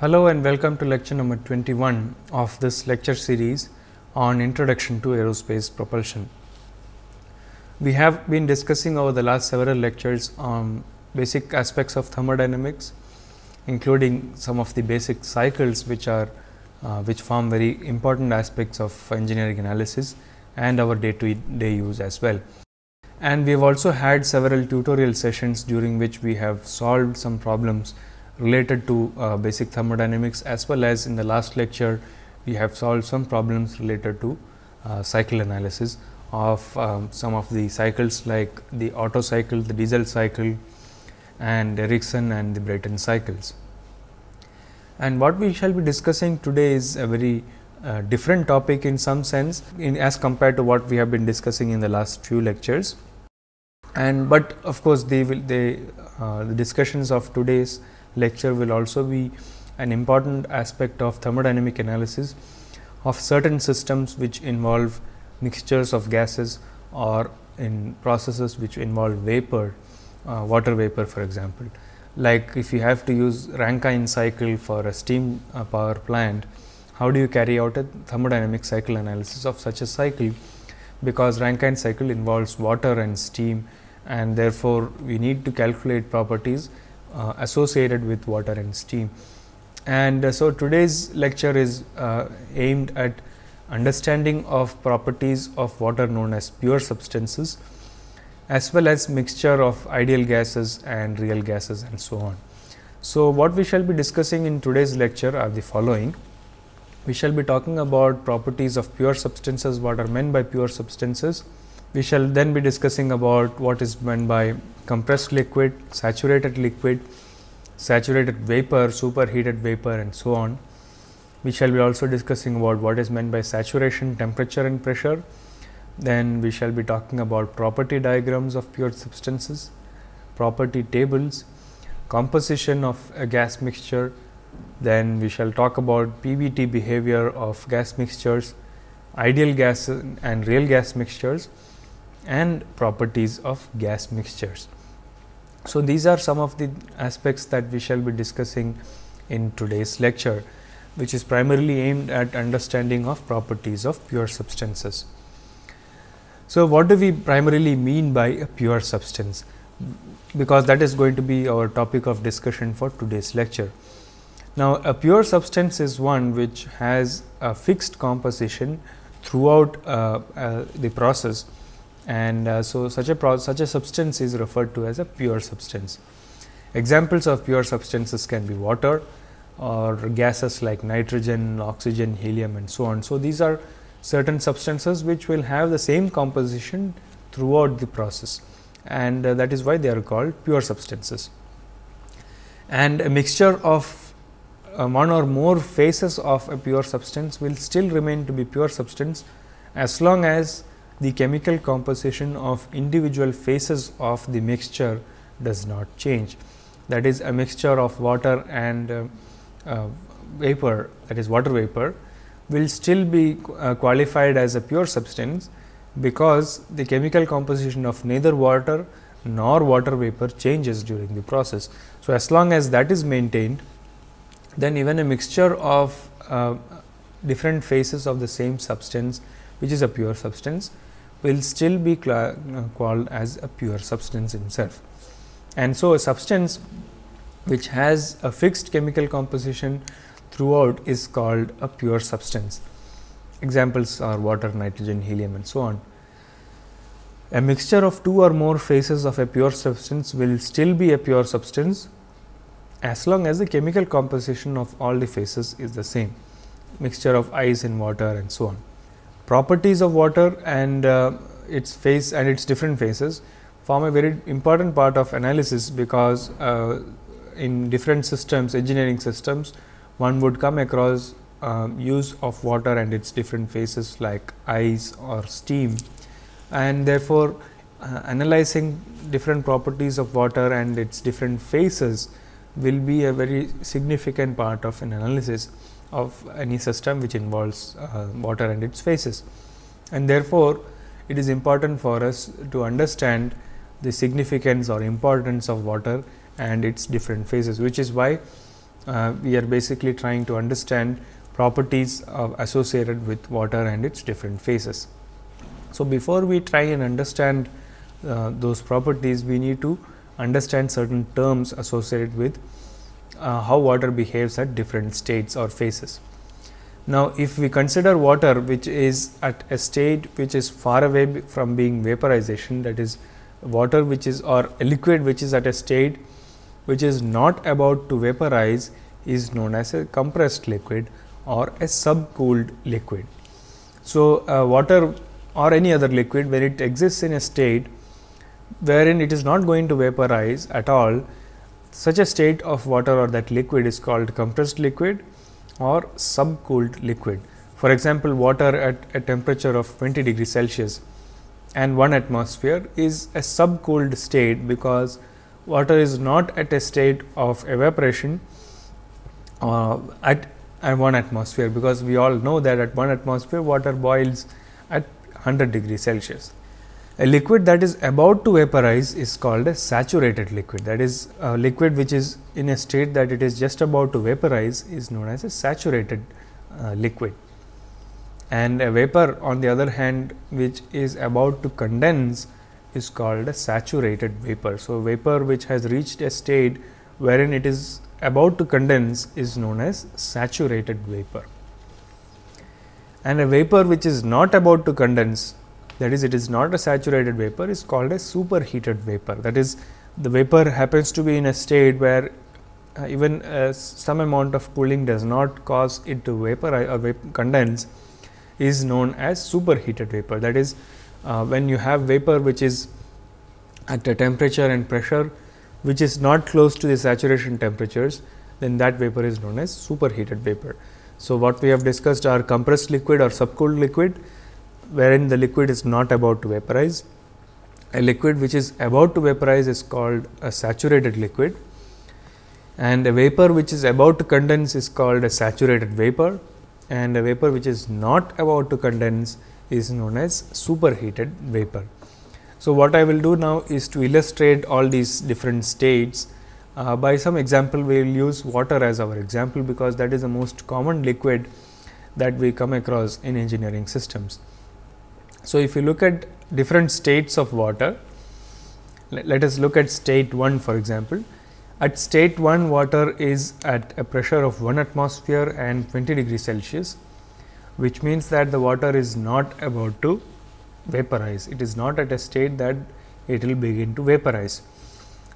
Hello and welcome to lecture number 21 of this lecture series on introduction to aerospace propulsion. We have been discussing over the last several lectures on basic aspects of thermodynamics including some of the basic cycles which are uh, which form very important aspects of engineering analysis and our day to day use as well. And we have also had several tutorial sessions during which we have solved some problems related to uh, basic thermodynamics as well as in the last lecture we have solved some problems related to uh, cycle analysis of um, some of the cycles like the Otto cycle, the diesel cycle and Ericsson and the Brayton cycles. And what we shall be discussing today is a very uh, different topic in some sense in as compared to what we have been discussing in the last few lectures. And but of course, they will, they, uh, the discussions of today's lecture will also be an important aspect of thermodynamic analysis of certain systems which involve mixtures of gases or in processes which involve vapor, uh, water vapor for example. Like if you have to use Rankine cycle for a steam uh, power plant, how do you carry out a thermodynamic cycle analysis of such a cycle? Because Rankine cycle involves water and steam and therefore, we need to calculate properties uh, associated with water and steam. And uh, so today's lecture is uh, aimed at understanding of properties of water known as pure substances as well as mixture of ideal gases and real gases and so on. So, what we shall be discussing in today's lecture are the following. We shall be talking about properties of pure substances, what are meant by pure substances, we shall then be discussing about what is meant by compressed liquid, saturated liquid, saturated vapor, superheated vapor and so on. We shall be also discussing about what is meant by saturation, temperature and pressure. Then we shall be talking about property diagrams of pure substances, property tables, composition of a gas mixture. Then we shall talk about PVT behavior of gas mixtures, ideal gas and real gas mixtures and properties of gas mixtures. So, these are some of the aspects that we shall be discussing in today's lecture, which is primarily aimed at understanding of properties of pure substances. So, what do we primarily mean by a pure substance? Because that is going to be our topic of discussion for today's lecture. Now, a pure substance is one which has a fixed composition throughout uh, uh, the process and uh, so such a such a substance is referred to as a pure substance. Examples of pure substances can be water or gases like nitrogen, oxygen, helium and so on. So, these are certain substances which will have the same composition throughout the process and uh, that is why they are called pure substances. And a mixture of uh, one or more phases of a pure substance will still remain to be pure substance as long as the chemical composition of individual phases of the mixture does not change. That is a mixture of water and uh, uh, vapor that is water vapor will still be uh, qualified as a pure substance because the chemical composition of neither water nor water vapor changes during the process. So, as long as that is maintained then even a mixture of uh, different phases of the same substance which is a pure substance will still be uh, called as a pure substance itself. And so, a substance which has a fixed chemical composition throughout is called a pure substance. Examples are water, nitrogen, helium and so on. A mixture of two or more phases of a pure substance will still be a pure substance as long as the chemical composition of all the phases is the same, mixture of ice and water and so on properties of water and uh, its phase and its different phases form a very important part of analysis because uh, in different systems, engineering systems, one would come across um, use of water and its different phases like ice or steam and therefore, uh, analyzing different properties of water and its different phases will be a very significant part of an analysis of any system which involves uh, water and its phases. And therefore, it is important for us to understand the significance or importance of water and its different phases, which is why uh, we are basically trying to understand properties associated with water and its different phases. So, before we try and understand uh, those properties, we need to understand certain terms associated with uh, how water behaves at different states or phases. Now, if we consider water which is at a state which is far away from being vaporization that is water which is or a liquid which is at a state which is not about to vaporize is known as a compressed liquid or a subcooled liquid. So, uh, water or any other liquid when it exists in a state wherein it is not going to vaporize at all such a state of water or that liquid is called compressed liquid or subcooled liquid. For example, water at a temperature of 20 degrees Celsius and 1 atmosphere is a subcooled state because water is not at a state of evaporation uh, at, at 1 atmosphere because we all know that at 1 atmosphere water boils at 100 degrees Celsius. A liquid that is about to vaporize is called a saturated liquid. That is, a liquid which is in a state that it is just about to vaporize is known as a saturated uh, liquid. And a vapor, on the other hand, which is about to condense is called a saturated vapor. So, vapor which has reached a state wherein it is about to condense is known as saturated vapor. And a vapor which is not about to condense that is it is not a saturated vapor is called a superheated vapor that is the vapor happens to be in a state where uh, even uh, some amount of cooling does not cause it to vaporize uh, or condense is known as superheated vapor that is uh, when you have vapor which is at a temperature and pressure which is not close to the saturation temperatures then that vapor is known as superheated vapor. So, what we have discussed are compressed liquid or subcooled liquid wherein the liquid is not about to vaporize. A liquid which is about to vaporize is called a saturated liquid and a vapor which is about to condense is called a saturated vapor and a vapor which is not about to condense is known as superheated vapor. So, what I will do now is to illustrate all these different states uh, by some example we will use water as our example because that is the most common liquid that we come across in engineering systems. So, if you look at different states of water, let, us look at state 1 for example. At state 1 water is at a pressure of 1 atmosphere and 20 degrees Celsius which means that the water is not about to vaporize. It is not at a state that it will begin to vaporize.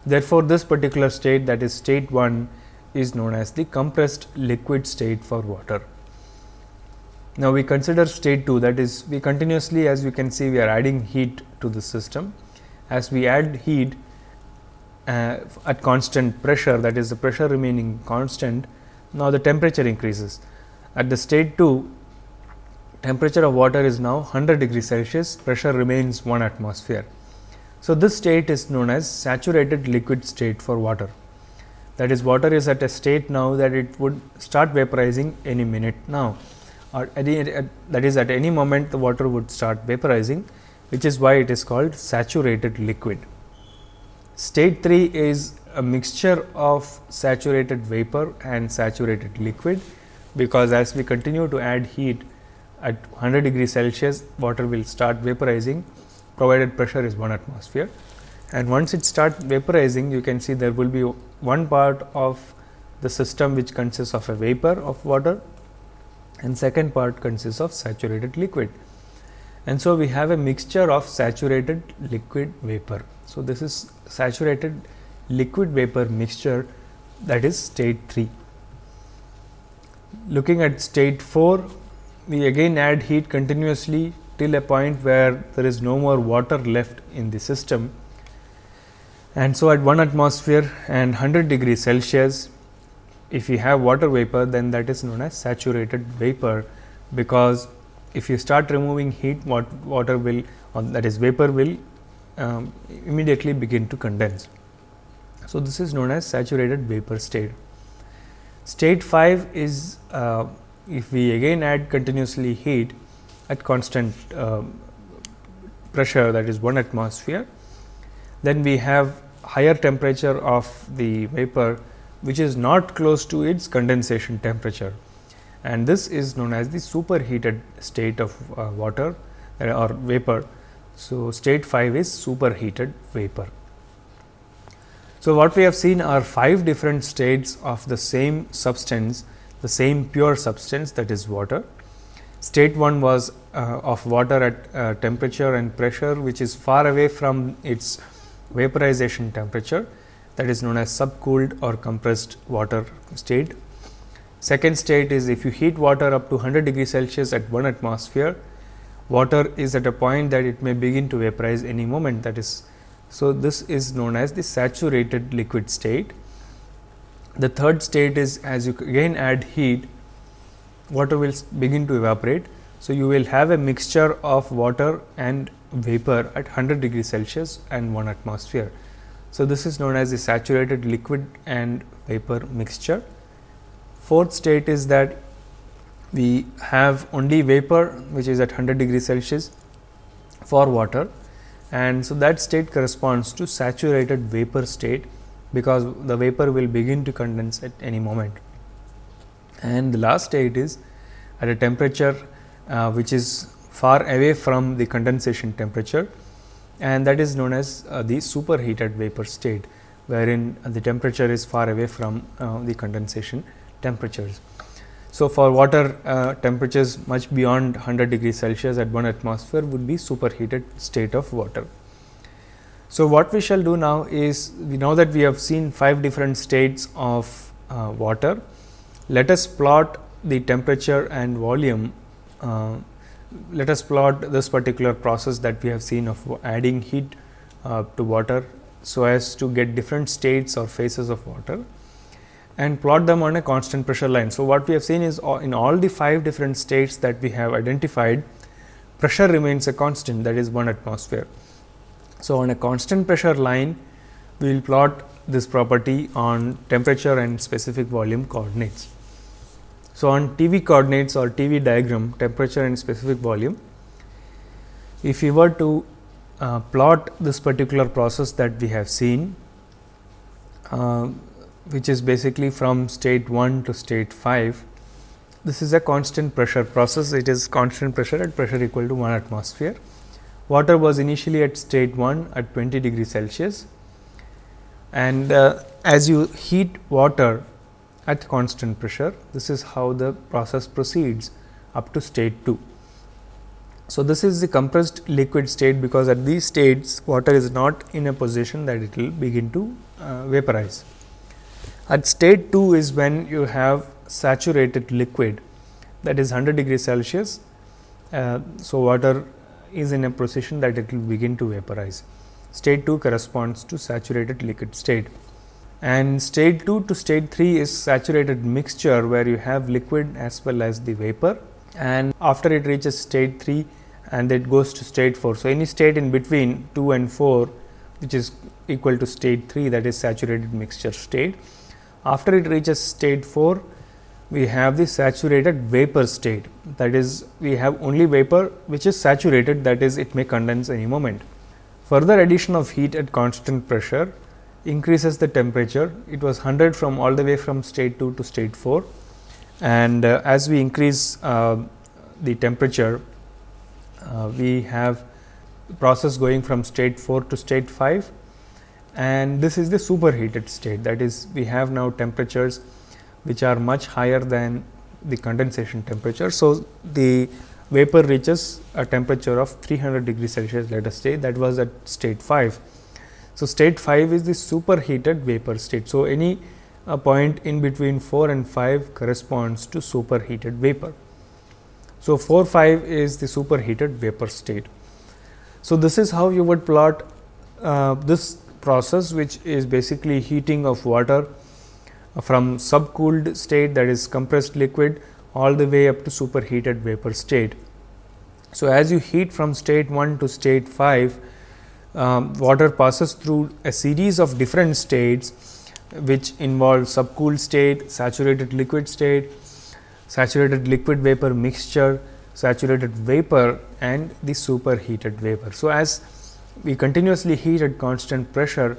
Therefore, this particular state that is state 1 is known as the compressed liquid state for water. Now we consider state 2 that is we continuously as you can see we are adding heat to the system. As we add heat uh, at constant pressure that is the pressure remaining constant now the temperature increases. At the state 2 temperature of water is now 100 degrees Celsius pressure remains 1 atmosphere. So, this state is known as saturated liquid state for water that is water is at a state now that it would start vaporizing any minute now or any, uh, that is at any moment the water would start vaporizing which is why it is called saturated liquid. State 3 is a mixture of saturated vapor and saturated liquid because as we continue to add heat at 100 degree Celsius water will start vaporizing provided pressure is 1 atmosphere and once it starts vaporizing you can see there will be one part of the system which consists of a vapor of water and second part consists of saturated liquid. And so we have a mixture of saturated liquid vapor. So this is saturated liquid vapor mixture that is state 3. Looking at state 4, we again add heat continuously till a point where there is no more water left in the system. And so at 1 atmosphere and 100 degree Celsius, if you have water vapor then that is known as saturated vapor because if you start removing heat water will that is vapor will um, immediately begin to condense. So, this is known as saturated vapor state. State 5 is uh, if we again add continuously heat at constant uh, pressure that is 1 atmosphere, then we have higher temperature of the vapor which is not close to its condensation temperature and this is known as the superheated state of uh, water uh, or vapor. So, state 5 is superheated vapor. So, what we have seen are 5 different states of the same substance, the same pure substance that is water. State 1 was uh, of water at uh, temperature and pressure which is far away from its vaporization temperature that is known as subcooled or compressed water state. Second state is if you heat water up to 100 degree Celsius at 1 atmosphere, water is at a point that it may begin to vaporize any moment that is. So, this is known as the saturated liquid state. The third state is as you again add heat, water will begin to evaporate. So, you will have a mixture of water and vapor at 100 degree Celsius and 1 atmosphere. So, this is known as the saturated liquid and vapor mixture. Fourth state is that we have only vapor which is at 100 degree Celsius for water and so that state corresponds to saturated vapor state because the vapor will begin to condense at any moment. And the last state is at a temperature uh, which is far away from the condensation temperature and that is known as uh, the superheated vapor state wherein the temperature is far away from uh, the condensation temperatures. So, for water uh, temperatures much beyond 100 degrees Celsius at 1 atmosphere would be superheated state of water. So, what we shall do now is we know that we have seen 5 different states of uh, water. Let us plot the temperature and volume uh, let us plot this particular process that we have seen of adding heat uh, to water so as to get different states or phases of water and plot them on a constant pressure line. So, what we have seen is in all the 5 different states that we have identified pressure remains a constant that is 1 atmosphere. So, on a constant pressure line we will plot this property on temperature and specific volume coordinates. So, on TV coordinates or TV diagram temperature and specific volume, if we were to uh, plot this particular process that we have seen, uh, which is basically from state 1 to state 5, this is a constant pressure process, it is constant pressure at pressure equal to 1 atmosphere. Water was initially at state 1 at 20 degree Celsius and uh, as you heat water at constant pressure. This is how the process proceeds up to state 2. So, this is the compressed liquid state because at these states water is not in a position that it will begin to uh, vaporize. At state 2 is when you have saturated liquid that is 100 degree Celsius. Uh, so, water is in a position that it will begin to vaporize. State 2 corresponds to saturated liquid state and state 2 to state 3 is saturated mixture where you have liquid as well as the vapor and after it reaches state 3 and it goes to state 4. So, any state in between 2 and 4 which is equal to state 3 that is saturated mixture state. After it reaches state 4 we have the saturated vapor state that is we have only vapor which is saturated that is it may condense any moment. Further addition of heat at constant pressure increases the temperature. It was 100 from all the way from state 2 to state 4 and uh, as we increase uh, the temperature, uh, we have process going from state 4 to state 5 and this is the superheated state that is we have now temperatures which are much higher than the condensation temperature. So, the vapor reaches a temperature of 300 degrees Celsius let us say that was at state 5 so, state 5 is the superheated vapor state. So, any uh, point in between 4 and 5 corresponds to superheated vapor. So, 4 5 is the superheated vapor state. So, this is how you would plot uh, this process which is basically heating of water from subcooled state that is compressed liquid all the way up to superheated vapor state. So, as you heat from state 1 to state 5 um, water passes through a series of different states which involve subcooled state, saturated liquid state, saturated liquid vapor mixture, saturated vapor and the superheated vapor. So, as we continuously heat at constant pressure,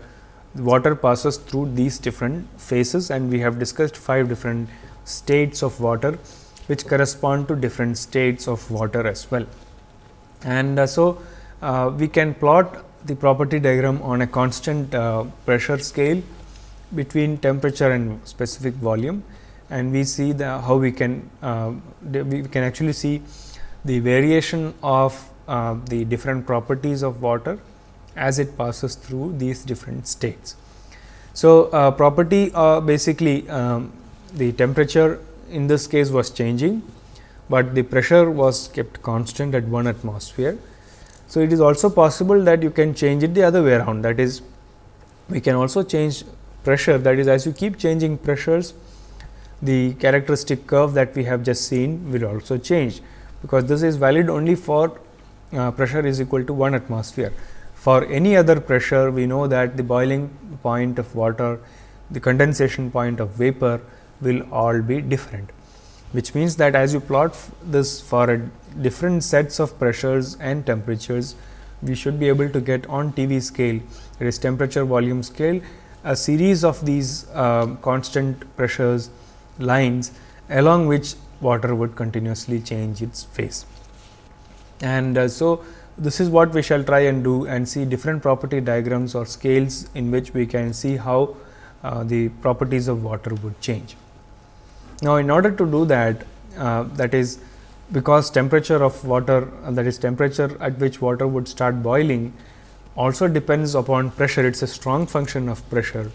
water passes through these different phases and we have discussed five different states of water which correspond to different states of water as well. And uh, so, uh, we can plot the property diagram on a constant uh, pressure scale between temperature and specific volume and we see the how we can uh, we can actually see the variation of uh, the different properties of water as it passes through these different states. So, uh, property uh, basically um, the temperature in this case was changing, but the pressure was kept constant at 1 atmosphere so, it is also possible that you can change it the other way around that is we can also change pressure that is as you keep changing pressures the characteristic curve that we have just seen will also change because this is valid only for uh, pressure is equal to 1 atmosphere. For any other pressure we know that the boiling point of water, the condensation point of vapor will all be different which means that as you plot this for a different sets of pressures and temperatures, we should be able to get on TV scale, it is temperature volume scale, a series of these uh, constant pressures lines along which water would continuously change its phase. And uh, so, this is what we shall try and do and see different property diagrams or scales in which we can see how uh, the properties of water would change. Now, in order to do that, uh, that is because temperature of water uh, that is temperature at which water would start boiling also depends upon pressure it is a strong function of pressure.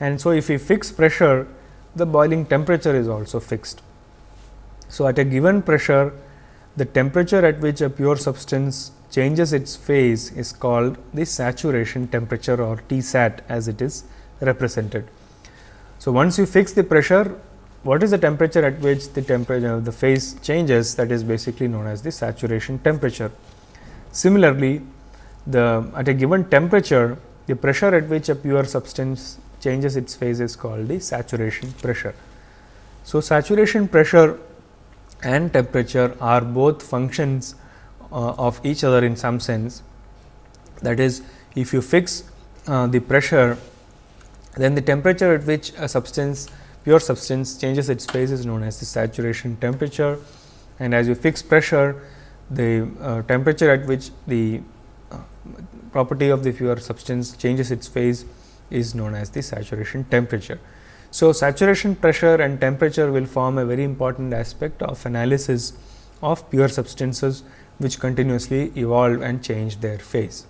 And so, if we fix pressure the boiling temperature is also fixed. So, at a given pressure the temperature at which a pure substance changes its phase is called the saturation temperature or T sat as it is represented. So, once you fix the pressure what is the temperature at which the temperature uh, of the phase changes that is basically known as the saturation temperature. Similarly, the at a given temperature the pressure at which a pure substance changes its phase is called the saturation pressure. So, saturation pressure and temperature are both functions uh, of each other in some sense that is if you fix uh, the pressure then the temperature at which a substance pure substance changes its phase is known as the saturation temperature and as you fix pressure the uh, temperature at which the uh, property of the pure substance changes its phase is known as the saturation temperature. So, saturation pressure and temperature will form a very important aspect of analysis of pure substances which continuously evolve and change their phase.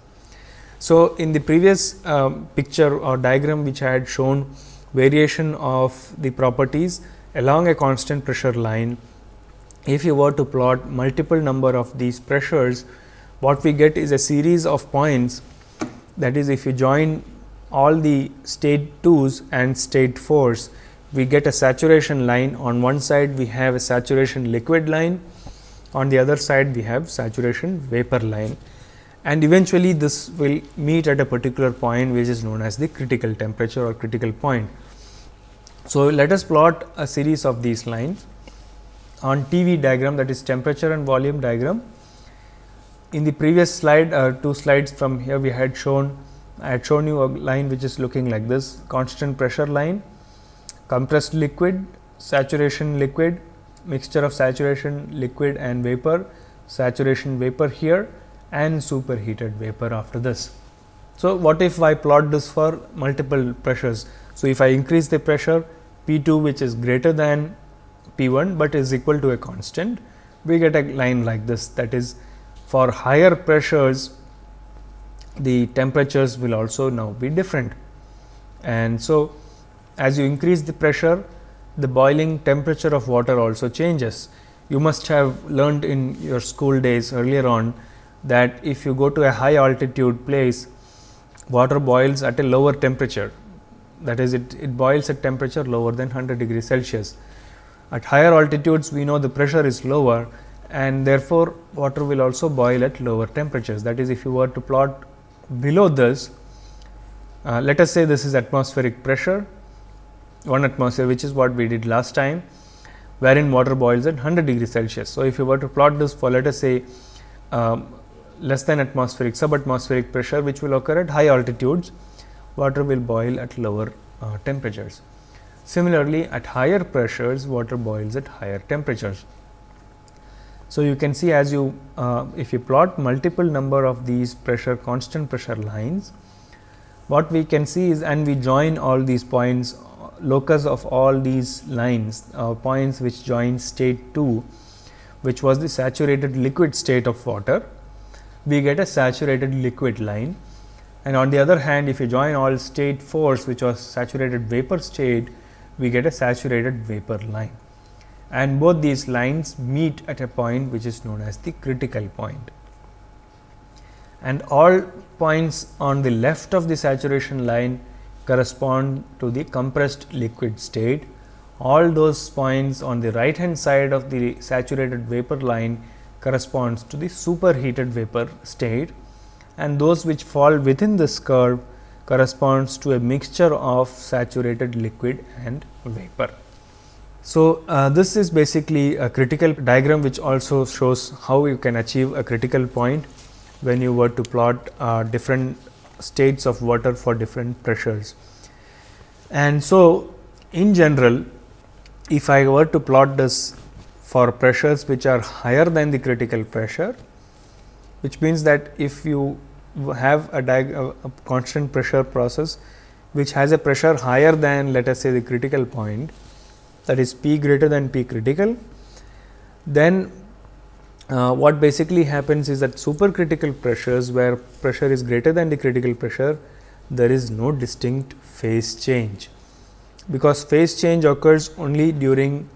So, in the previous um, picture or diagram which I had shown variation of the properties along a constant pressure line, if you were to plot multiple number of these pressures, what we get is a series of points that is if you join all the state 2s and state 4s, we get a saturation line on one side we have a saturation liquid line, on the other side we have saturation vapor line and eventually this will meet at a particular point which is known as the critical temperature or critical point. So, let us plot a series of these lines on TV diagram that is temperature and volume diagram. In the previous slide uh, two slides from here we had shown I had shown you a line which is looking like this constant pressure line, compressed liquid, saturation liquid, mixture of saturation liquid and vapor, saturation vapor here and superheated vapor after this. So, what if I plot this for multiple pressures? So, if I increase the pressure P2 which is greater than P1 but is equal to a constant, we get a line like this that is for higher pressures the temperatures will also now be different. And so, as you increase the pressure the boiling temperature of water also changes. You must have learned in your school days earlier on that if you go to a high altitude place, water boils at a lower temperature. That is, it, it boils at temperature lower than 100 degrees Celsius. At higher altitudes, we know the pressure is lower and therefore, water will also boil at lower temperatures. That is, if you were to plot below this, uh, let us say this is atmospheric pressure, 1 atmosphere which is what we did last time, wherein water boils at 100 degrees Celsius. So, if you were to plot this for let us say um, less than atmospheric subatmospheric pressure which will occur at high altitudes water will boil at lower uh, temperatures similarly at higher pressures water boils at higher temperatures so you can see as you uh, if you plot multiple number of these pressure constant pressure lines what we can see is and we join all these points locus of all these lines uh, points which join state 2 which was the saturated liquid state of water we get a saturated liquid line. And on the other hand, if you join all state 4s which are saturated vapor state, we get a saturated vapor line. And both these lines meet at a point which is known as the critical point. And all points on the left of the saturation line correspond to the compressed liquid state. All those points on the right hand side of the saturated vapor line corresponds to the superheated vapor state and those which fall within this curve corresponds to a mixture of saturated liquid and vapor. So, uh, this is basically a critical diagram which also shows how you can achieve a critical point when you were to plot uh, different states of water for different pressures. And so, in general if I were to plot this for pressures which are higher than the critical pressure, which means that if you have a, a constant pressure process which has a pressure higher than let us say the critical point that is P greater than P critical, then uh, what basically happens is that supercritical pressures where pressure is greater than the critical pressure, there is no distinct phase change because phase change occurs only during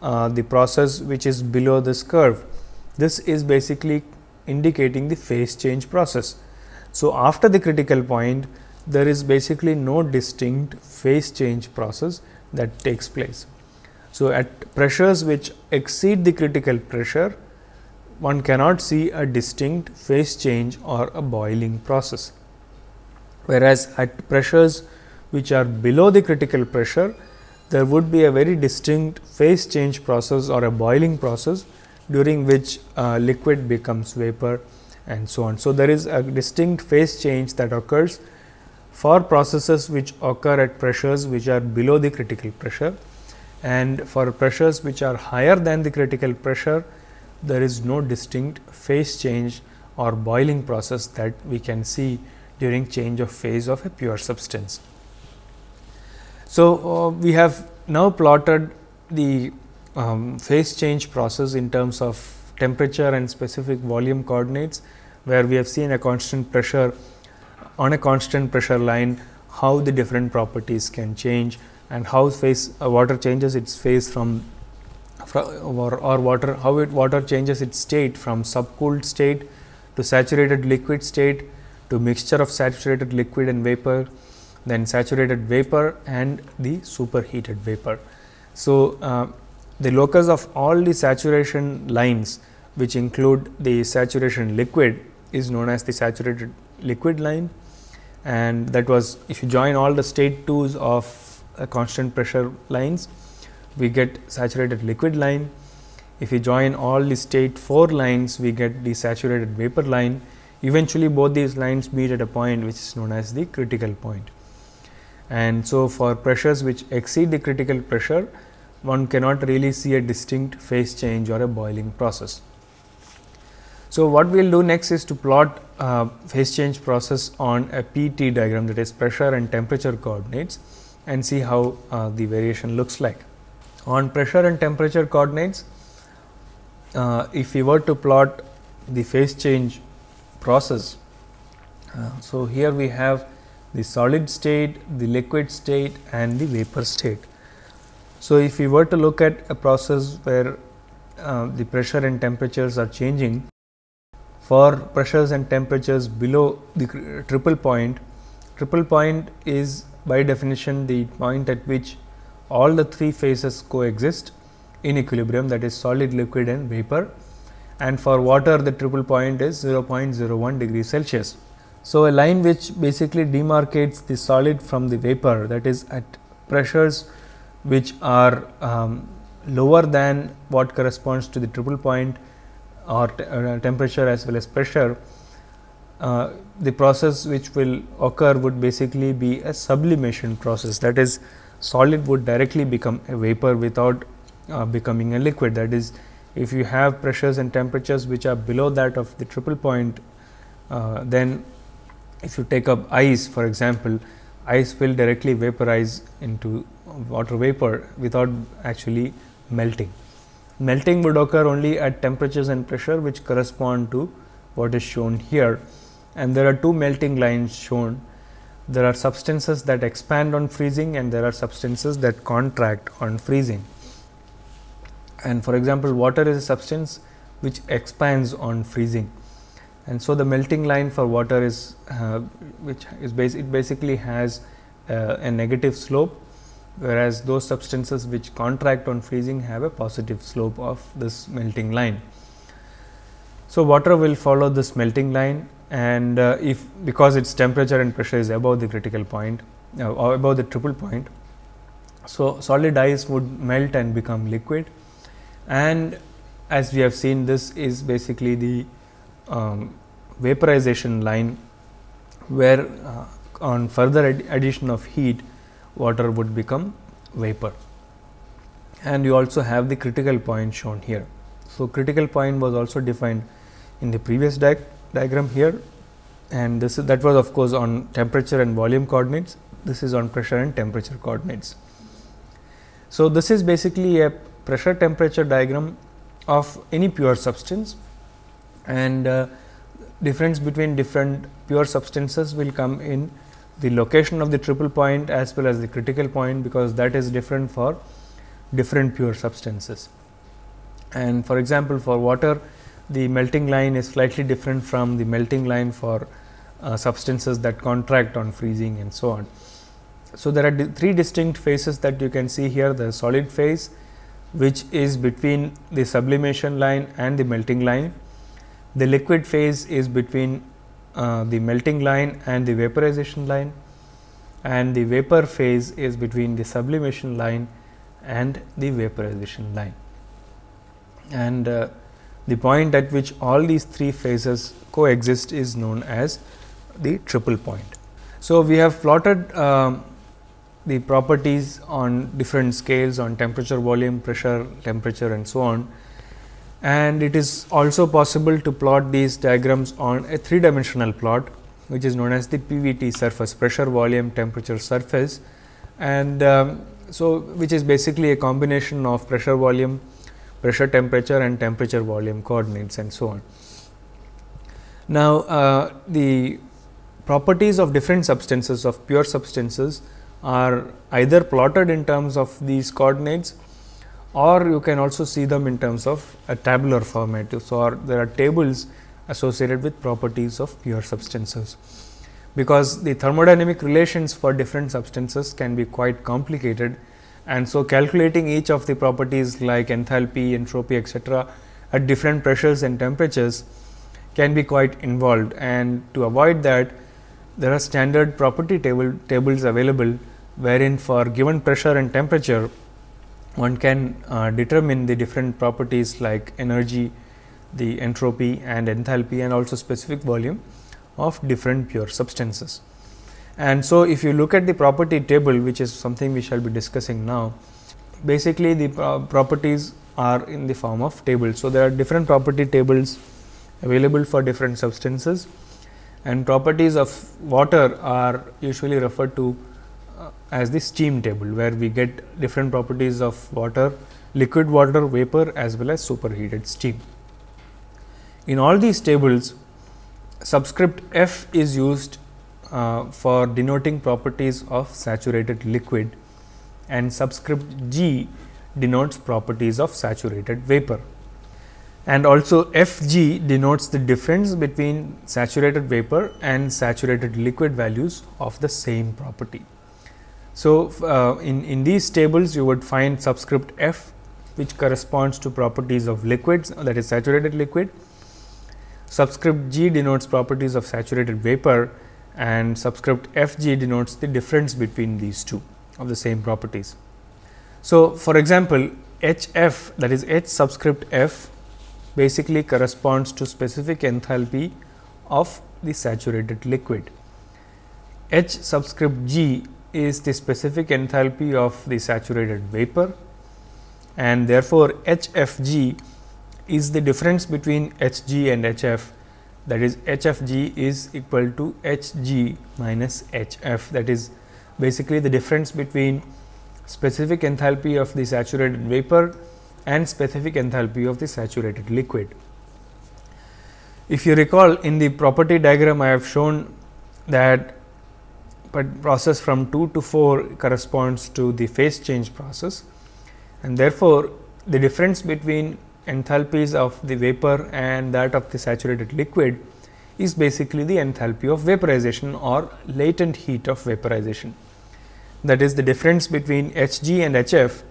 uh, the process which is below this curve. This is basically indicating the phase change process. So, after the critical point there is basically no distinct phase change process that takes place. So, at pressures which exceed the critical pressure one cannot see a distinct phase change or a boiling process. Whereas, at pressures which are below the critical pressure there would be a very distinct phase change process or a boiling process during which uh, liquid becomes vapor and so on. So, there is a distinct phase change that occurs for processes which occur at pressures which are below the critical pressure and for pressures which are higher than the critical pressure there is no distinct phase change or boiling process that we can see during change of phase of a pure substance. So, uh, we have now plotted the um, phase change process in terms of temperature and specific volume coordinates where we have seen a constant pressure on a constant pressure line how the different properties can change and how phase uh, water changes its phase from, or, or, water how it water changes its state from subcooled state to saturated liquid state to mixture of saturated liquid and vapor then saturated vapor and the superheated vapor. So, uh, the locus of all the saturation lines which include the saturation liquid is known as the saturated liquid line and that was if you join all the state 2s of uh, constant pressure lines we get saturated liquid line. If you join all the state 4 lines we get the saturated vapor line eventually both these lines meet at a point which is known as the critical point. And so, for pressures which exceed the critical pressure, one cannot really see a distinct phase change or a boiling process. So, what we will do next is to plot a phase change process on a PT diagram that is pressure and temperature coordinates and see how uh, the variation looks like. On pressure and temperature coordinates, uh, if we were to plot the phase change process, uh, so here we have the solid state, the liquid state and the vapor state. So, if we were to look at a process where uh, the pressure and temperatures are changing, for pressures and temperatures below the triple point, triple point is by definition the point at which all the three phases coexist in equilibrium that is solid, liquid and vapor and for water the triple point is 0.01 degree Celsius. So, a line which basically demarcates the solid from the vapor that is at pressures which are um, lower than what corresponds to the triple point or uh, temperature as well as pressure. Uh, the process which will occur would basically be a sublimation process that is solid would directly become a vapor without uh, becoming a liquid that is if you have pressures and temperatures which are below that of the triple point uh, then if you take up ice for example, ice will directly vaporize into water vapor without actually melting. Melting would occur only at temperatures and pressure which correspond to what is shown here and there are two melting lines shown. There are substances that expand on freezing and there are substances that contract on freezing. And for example, water is a substance which expands on freezing. And so the melting line for water is, uh, which is bas it basically has uh, a negative slope, whereas those substances which contract on freezing have a positive slope of this melting line. So water will follow this melting line and uh, if because its temperature and pressure is above the critical point uh, or above the triple point. So solid ice would melt and become liquid and as we have seen this is basically the um, vaporization line where uh, on further ad addition of heat water would become vapor and you also have the critical point shown here. So, critical point was also defined in the previous di diagram here and this is, that was of course, on temperature and volume coordinates, this is on pressure and temperature coordinates. So, this is basically a pressure temperature diagram of any pure substance and uh, difference between different pure substances will come in the location of the triple point as well as the critical point because that is different for different pure substances. And for example, for water the melting line is slightly different from the melting line for uh, substances that contract on freezing and so on. So, there are di three distinct phases that you can see here the solid phase which is between the sublimation line and the melting line the liquid phase is between uh, the melting line and the vaporization line and the vapor phase is between the sublimation line and the vaporization line. And uh, the point at which all these three phases coexist is known as the triple point. So, we have plotted uh, the properties on different scales on temperature, volume, pressure, temperature and so on and it is also possible to plot these diagrams on a three dimensional plot which is known as the PVT surface pressure volume temperature surface and um, so which is basically a combination of pressure volume pressure temperature and temperature volume coordinates and so on. Now, uh, the properties of different substances of pure substances are either plotted in terms of these coordinates or you can also see them in terms of a tabular format. So, there are tables associated with properties of pure substances. Because the thermodynamic relations for different substances can be quite complicated and so calculating each of the properties like enthalpy, entropy etc., at different pressures and temperatures can be quite involved and to avoid that there are standard property table tables available wherein for given pressure and temperature one can uh, determine the different properties like energy, the entropy and enthalpy and also specific volume of different pure substances. And so, if you look at the property table which is something we shall be discussing now, basically the pro properties are in the form of tables. So, there are different property tables available for different substances and properties of water are usually referred to as the steam table where we get different properties of water, liquid water vapor as well as superheated steam. In all these tables, subscript F is used uh, for denoting properties of saturated liquid and subscript G denotes properties of saturated vapor. And also Fg denotes the difference between saturated vapor and saturated liquid values of the same property. So, uh, in, in these tables you would find subscript F which corresponds to properties of liquids that is saturated liquid. Subscript G denotes properties of saturated vapor and subscript Fg denotes the difference between these two of the same properties. So, for example, HF that is H subscript F basically corresponds to specific enthalpy of the saturated liquid. H subscript G is the specific enthalpy of the saturated vapor and therefore, HFG is the difference between HG and HF that is HFG is equal to HG minus HF that is basically the difference between specific enthalpy of the saturated vapor and specific enthalpy of the saturated liquid. If you recall in the property diagram I have shown that but process from 2 to 4 corresponds to the phase change process and therefore, the difference between enthalpies of the vapor and that of the saturated liquid is basically the enthalpy of vaporization or latent heat of vaporization. That is the difference between H g and H f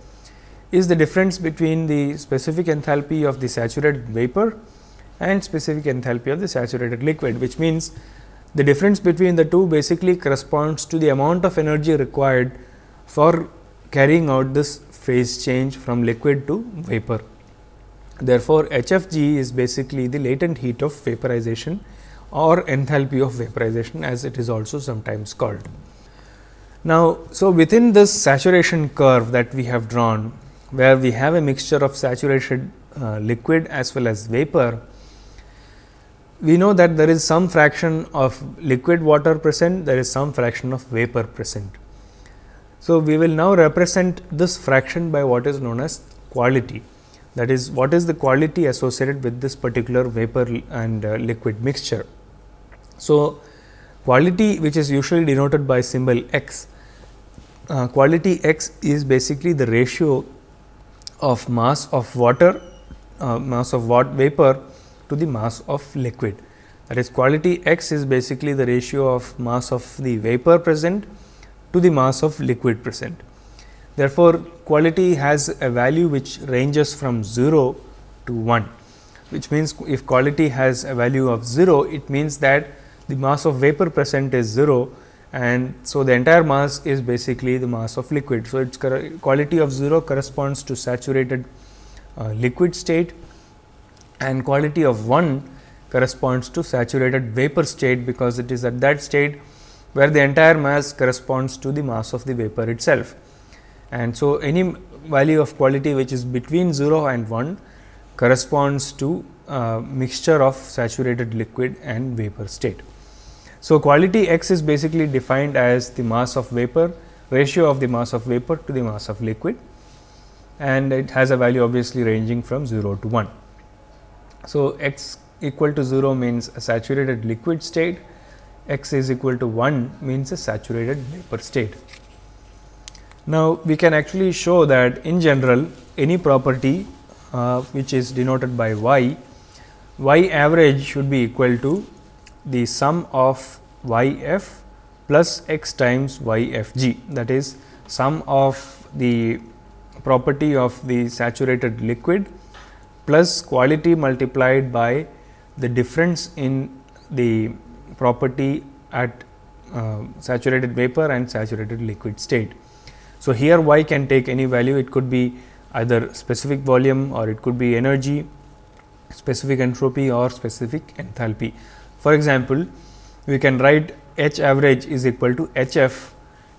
is the difference between the specific enthalpy of the saturated vapor and specific enthalpy of the saturated liquid, which means the difference between the two basically corresponds to the amount of energy required for carrying out this phase change from liquid to vapor. Therefore, HFG is basically the latent heat of vaporization or enthalpy of vaporization as it is also sometimes called. Now, so within this saturation curve that we have drawn where we have a mixture of saturated uh, liquid as well as vapor, we know that there is some fraction of liquid water present, there is some fraction of vapor present. So, we will now represent this fraction by what is known as quality that is what is the quality associated with this particular vapor and uh, liquid mixture. So, quality which is usually denoted by symbol x, uh, quality x is basically the ratio of mass of water, uh, mass of what vapor to the mass of liquid. That is quality x is basically the ratio of mass of the vapor present to the mass of liquid present. Therefore, quality has a value which ranges from 0 to 1, which means if quality has a value of 0, it means that the mass of vapor present is 0 and so the entire mass is basically the mass of liquid. So, its quality of 0 corresponds to saturated uh, liquid state and quality of 1 corresponds to saturated vapor state because it is at that state where the entire mass corresponds to the mass of the vapor itself. And so, any value of quality which is between 0 and 1 corresponds to a uh, mixture of saturated liquid and vapor state. So, quality x is basically defined as the mass of vapor ratio of the mass of vapor to the mass of liquid and it has a value obviously ranging from 0 to 1. So, x equal to 0 means a saturated liquid state, x is equal to 1 means a saturated vapor state. Now, we can actually show that in general any property uh, which is denoted by y, y average should be equal to the sum of y f plus x times y f g that is sum of the property of the saturated liquid plus quality multiplied by the difference in the property at uh, saturated vapor and saturated liquid state. So, here y can take any value it could be either specific volume or it could be energy, specific entropy or specific enthalpy. For example, we can write H average is equal to H f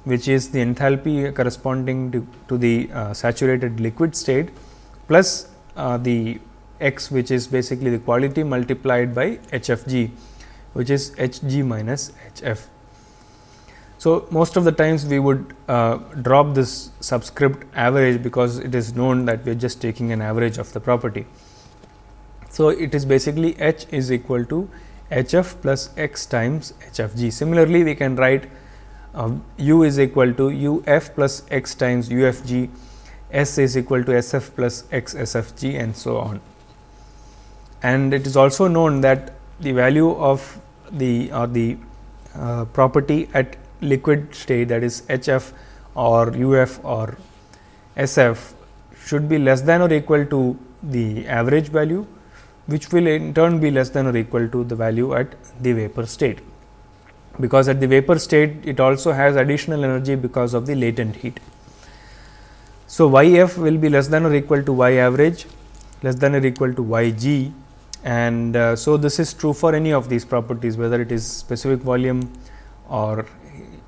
which is the enthalpy corresponding to, to the uh, saturated liquid state plus uh, the x which is basically the quality multiplied by HFG which is Hg minus Hf. So, most of the times we would uh, drop this subscript average because it is known that we are just taking an average of the property. So, it is basically H is equal to Hf plus x times Hfg. Similarly, we can write uh, u is equal to uf plus x times ufg S is equal to SF plus xSFg, and so on. And it is also known that the value of the or the uh, property at liquid state that is HF or UF or SF should be less than or equal to the average value which will in turn be less than or equal to the value at the vapor state. Because at the vapor state it also has additional energy because of the latent heat. So, y f will be less than or equal to y average less than or equal to y g and uh, so this is true for any of these properties whether it is specific volume or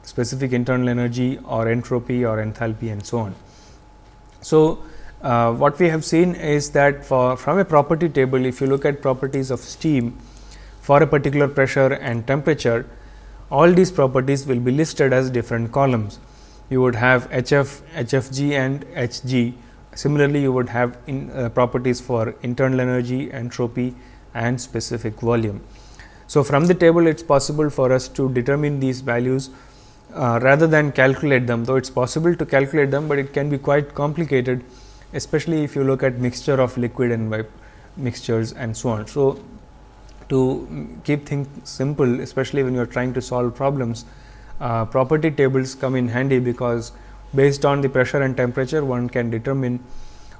specific internal energy or entropy or enthalpy and so on. So, uh, what we have seen is that for from a property table if you look at properties of steam for a particular pressure and temperature all these properties will be listed as different columns you would have HF, HFG and HG. Similarly, you would have in, uh, properties for internal energy, entropy and specific volume. So, from the table it is possible for us to determine these values uh, rather than calculate them though it is possible to calculate them, but it can be quite complicated especially if you look at mixture of liquid and mixtures and so on. So, to keep things simple especially when you are trying to solve problems, uh, property tables come in handy because based on the pressure and temperature one can determine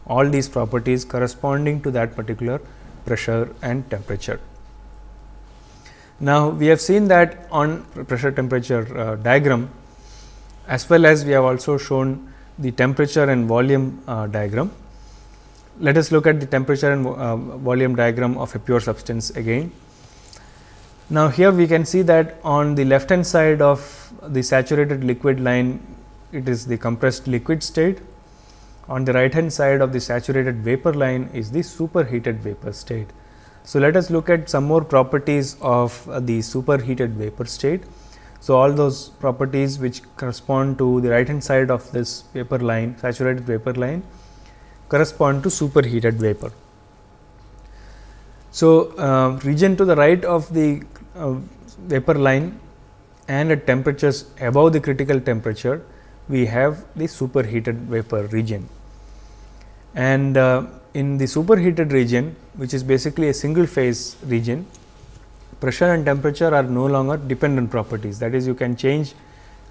all these properties corresponding to that particular pressure and temperature. Now, we have seen that on pressure temperature uh, diagram as well as we have also shown the temperature and volume uh, diagram. Let us look at the temperature and uh, volume diagram of a pure substance again. Now here we can see that on the left hand side of the saturated liquid line it is the compressed liquid state, on the right hand side of the saturated vapor line is the superheated vapor state. So, let us look at some more properties of the superheated vapor state. So, all those properties which correspond to the right hand side of this vapor line saturated vapor line correspond to superheated vapor. So, uh, region to the right of the vapor line and at temperatures above the critical temperature, we have the superheated vapor region. And uh, in the superheated region, which is basically a single phase region, pressure and temperature are no longer dependent properties. That is, you can change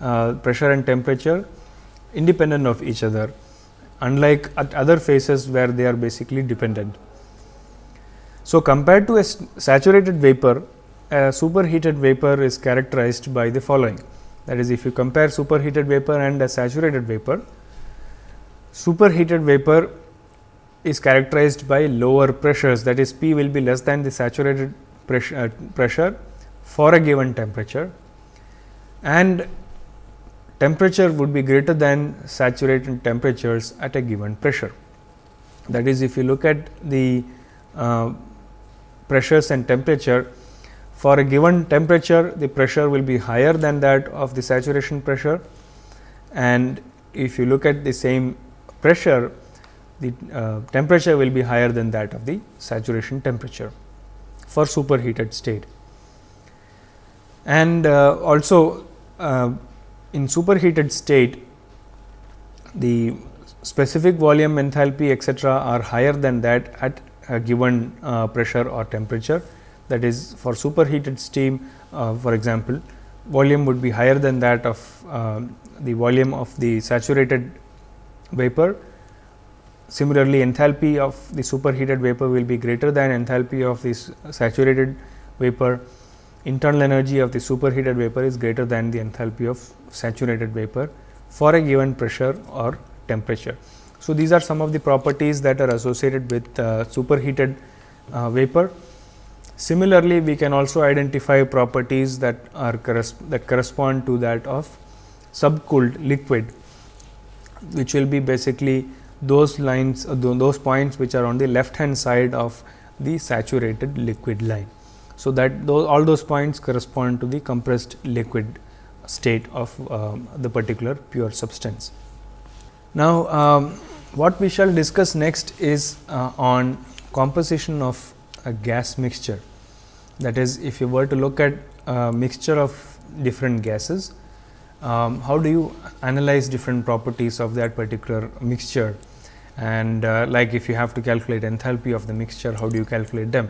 uh, pressure and temperature independent of each other, unlike at other phases where they are basically dependent. So, compared to a saturated vapor, a superheated vapor is characterized by the following. That is, if you compare superheated vapor and a saturated vapor, superheated vapor is characterized by lower pressures that is P will be less than the saturated pressure, uh, pressure for a given temperature and temperature would be greater than saturated temperatures at a given pressure. That is if you look at the uh, pressures and temperature for a given temperature, the pressure will be higher than that of the saturation pressure and if you look at the same pressure, the uh, temperature will be higher than that of the saturation temperature for superheated state. And uh, also uh, in superheated state, the specific volume, enthalpy, etc., are higher than that at a given uh, pressure or temperature that is for superheated steam uh, for example, volume would be higher than that of uh, the volume of the saturated vapor. Similarly, enthalpy of the superheated vapor will be greater than enthalpy of this saturated vapor. Internal energy of the superheated vapor is greater than the enthalpy of saturated vapor for a given pressure or temperature. So, these are some of the properties that are associated with uh, superheated uh, vapor. Similarly, we can also identify properties that are that correspond to that of subcooled liquid, which will be basically those lines uh, those points which are on the left hand side of the saturated liquid line. So, that those, all those points correspond to the compressed liquid state of uh, the particular pure substance. Now, um, what we shall discuss next is uh, on composition of a gas mixture. That is, if you were to look at a mixture of different gases, um, how do you analyze different properties of that particular mixture? And uh, like if you have to calculate enthalpy of the mixture, how do you calculate them?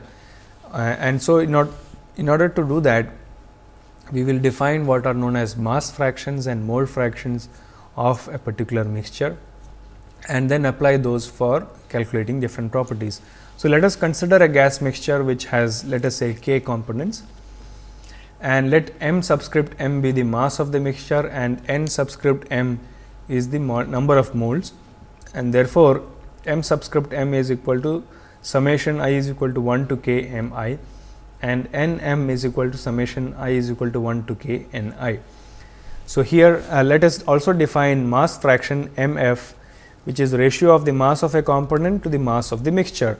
Uh, and so, in, or in order to do that, we will define what are known as mass fractions and mole fractions of a particular mixture and then apply those for calculating different properties. So, let us consider a gas mixture which has let us say k components and let m subscript m be the mass of the mixture and n subscript m is the number of moles and therefore, m subscript m is equal to summation i is equal to 1 to k m i and n m is equal to summation i is equal to 1 to k n i. So, here uh, let us also define mass fraction m f which is ratio of the mass of a component to the mass of the mixture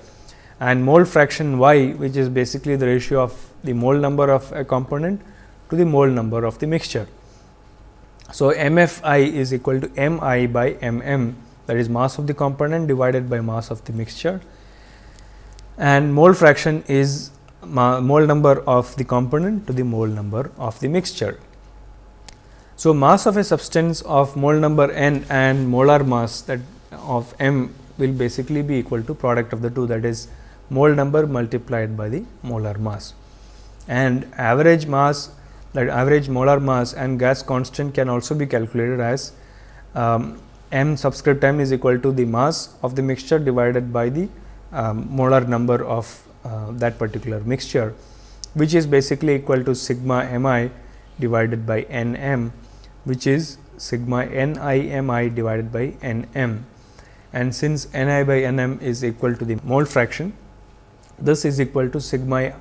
and mole fraction y which is basically the ratio of the mole number of a component to the mole number of the mixture. So, MFI is equal to MI by MM that is mass of the component divided by mass of the mixture and mole fraction is mole number of the component to the mole number of the mixture. So, mass of a substance of mole number n and molar mass that of m will basically be equal to product of the two that is mole number multiplied by the molar mass. And average mass that average molar mass and gas constant can also be calculated as um, m subscript m is equal to the mass of the mixture divided by the um, molar number of uh, that particular mixture which is basically equal to sigma mi divided by n m which is sigma n i m i divided by n m and since n i by n m is equal to the mole fraction this is equal to sigma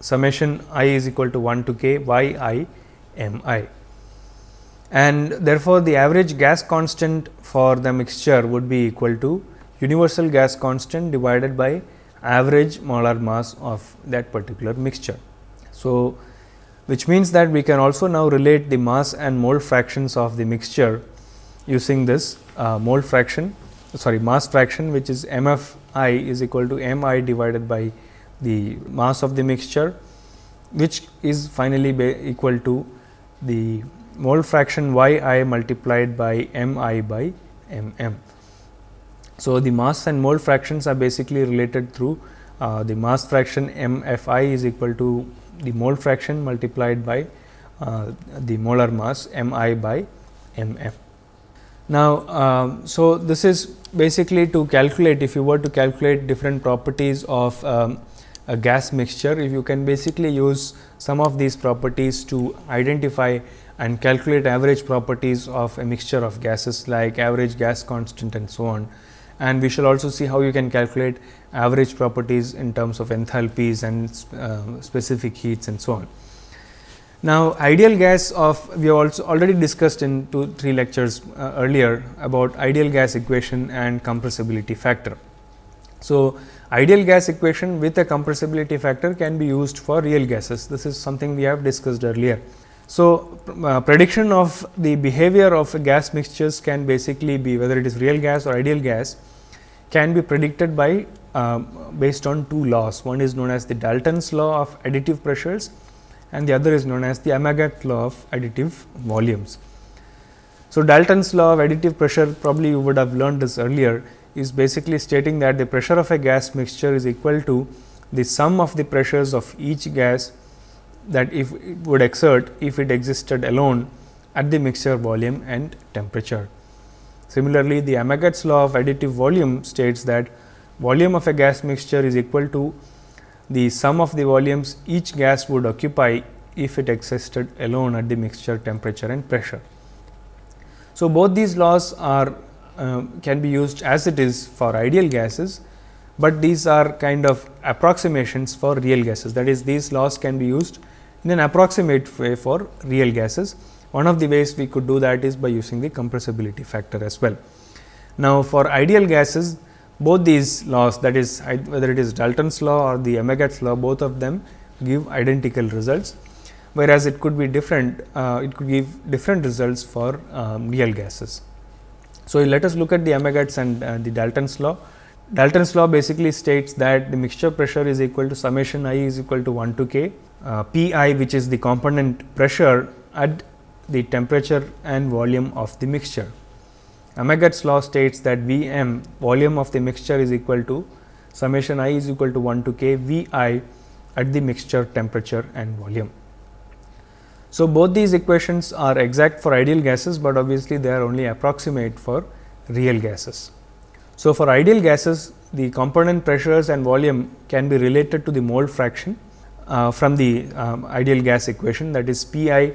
summation i is equal to 1 to k y i m i. And therefore, the average gas constant for the mixture would be equal to universal gas constant divided by average molar mass of that particular mixture. So, which means that we can also now relate the mass and mole fractions of the mixture using this uh, mole fraction sorry mass fraction which is mf i is equal to m i divided by the mass of the mixture which is finally equal to the mole fraction y i multiplied by m i by m m. So, the mass and mole fractions are basically related through uh, the mass fraction m f i is equal to the mole fraction multiplied by uh, the molar mass m i by m m. Now, uh, so this is basically to calculate if you were to calculate different properties of um, a gas mixture if you can basically use some of these properties to identify and calculate average properties of a mixture of gases like average gas constant and so on and we shall also see how you can calculate average properties in terms of enthalpies and uh, specific heats and so on. Now, ideal gas of we also already discussed in two three lectures uh, earlier about ideal gas equation and compressibility factor. So, ideal gas equation with a compressibility factor can be used for real gases. This is something we have discussed earlier. So, uh, prediction of the behavior of gas mixtures can basically be whether it is real gas or ideal gas can be predicted by uh, based on two laws. One is known as the Dalton's law of additive pressures and the other is known as the Amagat law of additive volumes. So, Dalton's law of additive pressure probably you would have learned this earlier is basically stating that the pressure of a gas mixture is equal to the sum of the pressures of each gas that if would exert if it existed alone at the mixture volume and temperature. Similarly, the Amagat's law of additive volume states that volume of a gas mixture is equal to the sum of the volumes each gas would occupy if it existed alone at the mixture temperature and pressure. So, both these laws are uh, can be used as it is for ideal gases, but these are kind of approximations for real gases that is these laws can be used in an approximate way for real gases. One of the ways we could do that is by using the compressibility factor as well. Now, for ideal gases both these laws that is whether it is Dalton's law or the Amagat's law both of them give identical results whereas it could be different uh, it could give different results for um, real gases. So, let us look at the Amagat's and uh, the Dalton's law. Dalton's law basically states that the mixture pressure is equal to summation i is equal to 1 to k uh, P i which is the component pressure at the temperature and volume of the mixture. Amagat's law states that Vm volume of the mixture is equal to summation i is equal to 1 to k Vi at the mixture temperature and volume. So, both these equations are exact for ideal gases, but obviously they are only approximate for real gases. So, for ideal gases the component pressures and volume can be related to the mole fraction uh, from the um, ideal gas equation that is P i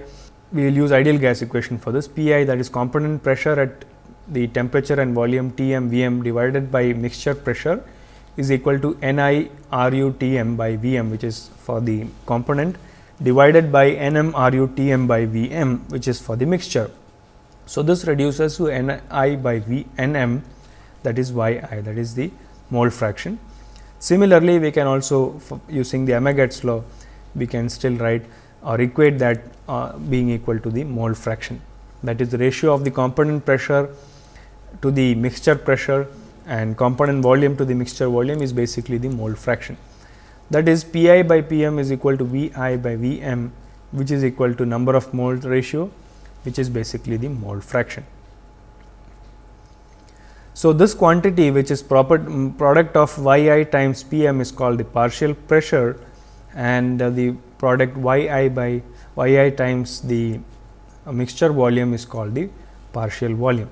we will use ideal gas equation for this P i that is component pressure at the temperature and volume TmVm divided by mixture pressure is equal to niRUTm by Vm which is for the component divided by nmRUTm by Vm which is for the mixture. So, this reduces to Ni by V Nm that is yi that is the mole fraction. Similarly, we can also using the Amagat's law we can still write or equate that uh, being equal to the mole fraction that is the ratio of the component pressure to the mixture pressure and component volume to the mixture volume is basically the mole fraction. That is Pi by Pm is equal to Vi by Vm which is equal to number of moles ratio which is basically the mole fraction. So, this quantity which is proper, mm, product of Yi times Pm is called the partial pressure and uh, the product Yi by Yi times the uh, mixture volume is called the partial volume.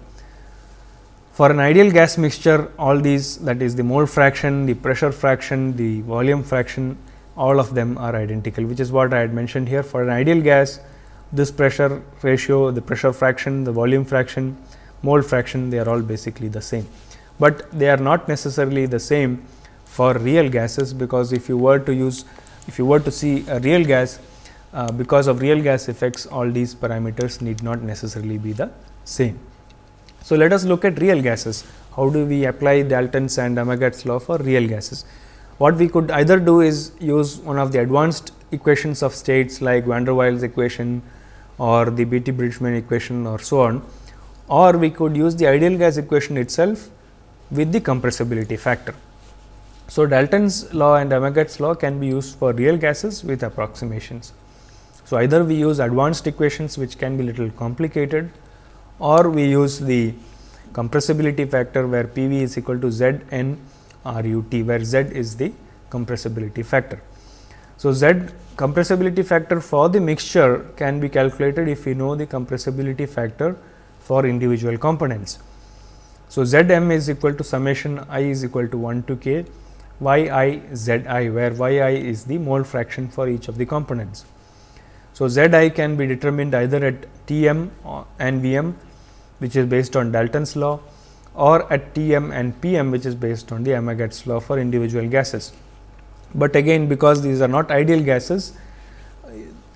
For an ideal gas mixture all these that is the mole fraction, the pressure fraction, the volume fraction all of them are identical which is what I had mentioned here. For an ideal gas this pressure ratio, the pressure fraction, the volume fraction, mole fraction they are all basically the same. But they are not necessarily the same for real gases because if you were to use if you were to see a real gas uh, because of real gas effects all these parameters need not necessarily be the same. So, let us look at real gases. How do we apply Dalton's and Amagat's law for real gases? What we could either do is use one of the advanced equations of states like van der Waals equation or the bt Bridgman equation or so on or we could use the ideal gas equation itself with the compressibility factor. So, Dalton's law and Amagat's law can be used for real gases with approximations. So, either we use advanced equations which can be little complicated or we use the compressibility factor where PV is equal to Z n RUT where Z is the compressibility factor. So, Z compressibility factor for the mixture can be calculated if we know the compressibility factor for individual components. So, Z m is equal to summation i is equal to 1 to k y i z i where y i is the mole fraction for each of the components. So, Z i can be determined either at T m and V m which is based on Dalton's law or at T m and P m which is based on the Amagat's law for individual gases. But again because these are not ideal gases,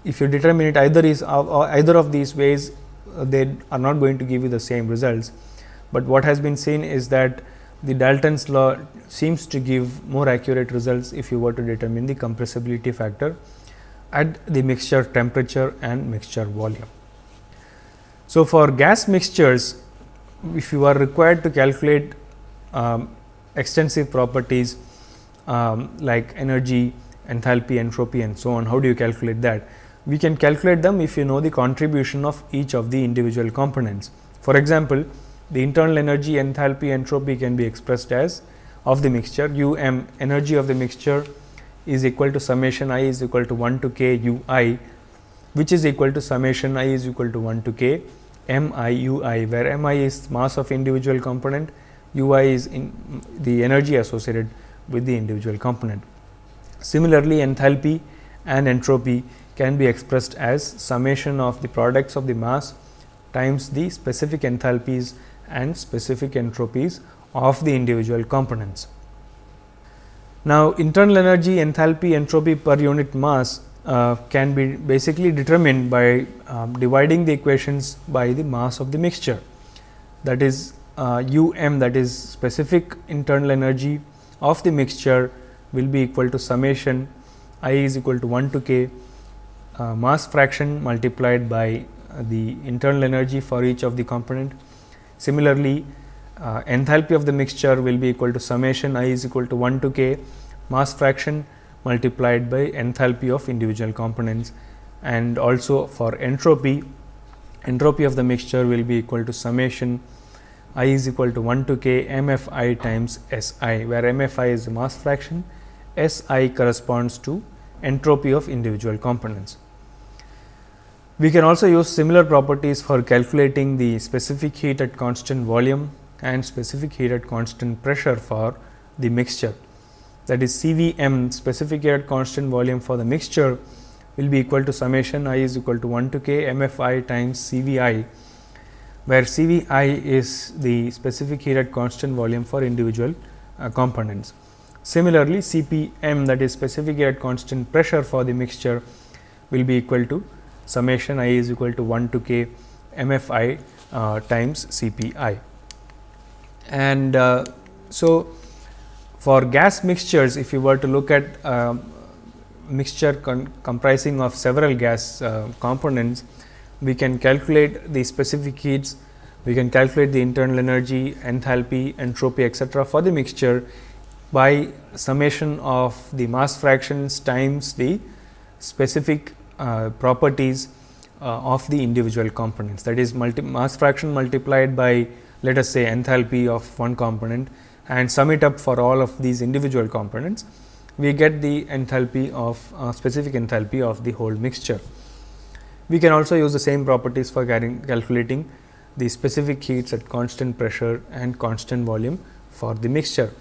if you determine it either is uh, either of these ways uh, they are not going to give you the same results. But what has been seen is that the Dalton's law seems to give more accurate results if you were to determine the compressibility factor at the mixture temperature and mixture volume. So, for gas mixtures, if you are required to calculate um, extensive properties um, like energy, enthalpy, entropy and so on, how do you calculate that? We can calculate them if you know the contribution of each of the individual components. For example, the internal energy, enthalpy, entropy can be expressed as of the mixture u m energy of the mixture is equal to summation i is equal to 1 to k u i which is equal to summation i is equal to 1 to k m i u i where m i is mass of individual component u i is in the energy associated with the individual component. Similarly, enthalpy and entropy can be expressed as summation of the products of the mass times the specific enthalpies and specific entropies of the individual components. Now, internal energy, enthalpy, entropy per unit mass uh, can be basically determined by um, dividing the equations by the mass of the mixture that is uh, u m that is specific internal energy of the mixture will be equal to summation i is equal to 1 to k uh, mass fraction multiplied by uh, the internal energy for each of the component. Similarly, uh, enthalpy of the mixture will be equal to summation i is equal to 1 to k mass fraction multiplied by enthalpy of individual components and also for entropy entropy of the mixture will be equal to summation i is equal to 1 to k mfi times si where mfi is the mass fraction si corresponds to entropy of individual components. We can also use similar properties for calculating the specific heat at constant volume and specific heat at constant pressure for the mixture. That is CVM specific heat at constant volume for the mixture will be equal to summation i is equal to 1 to k MFI times CVI, where CVI is the specific heat at constant volume for individual uh, components. Similarly, CPM that is specific heat at constant pressure for the mixture will be equal to summation i is equal to 1 to k MFI uh, times CPI. And uh, so, for gas mixtures, if you were to look at uh, mixture comprising of several gas uh, components, we can calculate the specific heats, we can calculate the internal energy, enthalpy, entropy etc. for the mixture by summation of the mass fractions times the specific uh, properties uh, of the individual components that is mass fraction multiplied by let us say enthalpy of one component and sum it up for all of these individual components, we get the enthalpy of uh, specific enthalpy of the whole mixture. We can also use the same properties for calculating the specific heats at constant pressure and constant volume for the mixture.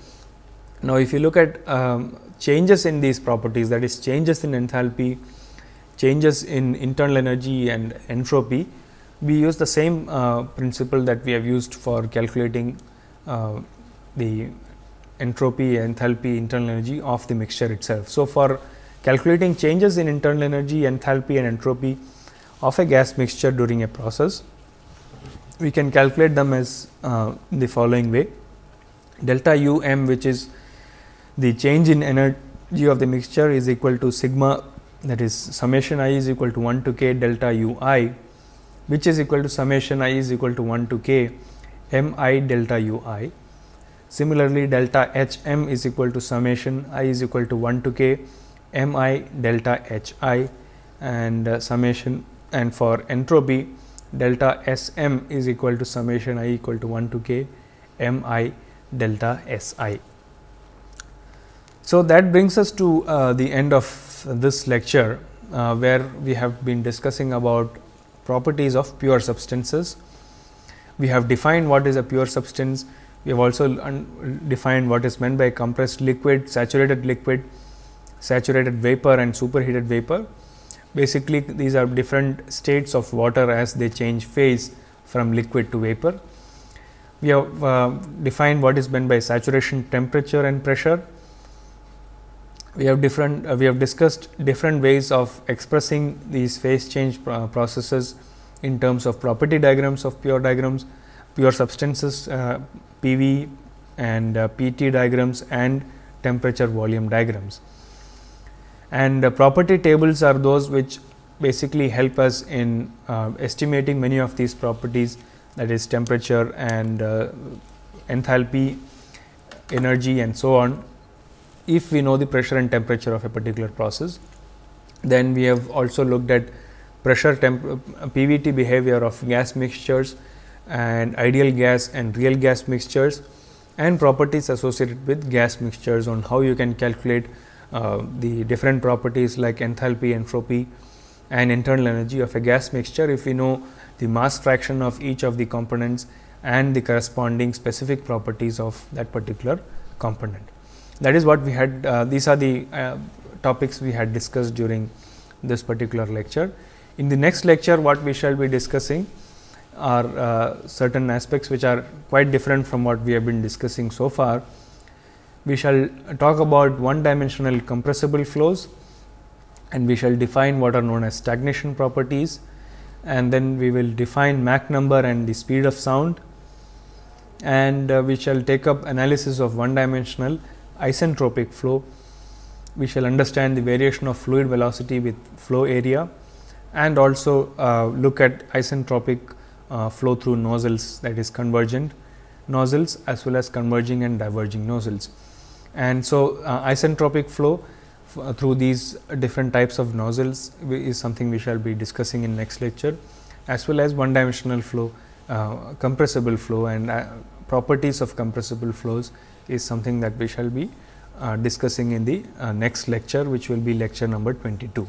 Now, if you look at um, changes in these properties that is changes in enthalpy, changes in internal energy and entropy, we use the same uh, principle that we have used for calculating uh, the entropy, enthalpy, internal energy of the mixture itself. So, for calculating changes in internal energy, enthalpy and entropy of a gas mixture during a process, we can calculate them as uh, the following way delta u m which is the change in energy of the mixture is equal to sigma that is summation i is equal to 1 to k delta u i which is equal to summation i is equal to 1 to k m i delta u i. Similarly, delta h m is equal to summation i is equal to 1 to k m i delta h i and uh, summation and for entropy delta S m is equal to summation i equal to 1 to k m i delta S i. So, that brings us to uh, the end of this lecture uh, where we have been discussing about properties of pure substances. We have defined what is a pure substance, we have also defined what is meant by compressed liquid, saturated liquid, saturated vapor and superheated vapor. Basically, these are different states of water as they change phase from liquid to vapor. We have uh, defined what is meant by saturation temperature and pressure we have different uh, we have discussed different ways of expressing these phase change pr processes in terms of property diagrams of pure diagrams pure substances uh, pv and uh, pt diagrams and temperature volume diagrams and uh, property tables are those which basically help us in uh, estimating many of these properties that is temperature and uh, enthalpy energy and so on if we know the pressure and temperature of a particular process. Then we have also looked at pressure temp uh, PVT behavior of gas mixtures and ideal gas and real gas mixtures and properties associated with gas mixtures on how you can calculate uh, the different properties like enthalpy, entropy and internal energy of a gas mixture if we know the mass fraction of each of the components and the corresponding specific properties of that particular component. That is what we had, uh, these are the uh, topics we had discussed during this particular lecture. In the next lecture, what we shall be discussing are uh, certain aspects which are quite different from what we have been discussing so far. We shall talk about one dimensional compressible flows and we shall define what are known as stagnation properties and then we will define Mach number and the speed of sound and uh, we shall take up analysis of one dimensional isentropic flow. We shall understand the variation of fluid velocity with flow area and also uh, look at isentropic uh, flow through nozzles that is convergent nozzles as well as converging and diverging nozzles. And so, uh, isentropic flow uh, through these different types of nozzles is something we shall be discussing in next lecture as well as one dimensional flow, uh, compressible flow and uh, properties of compressible flows is something that we shall be uh, discussing in the uh, next lecture which will be lecture number 22.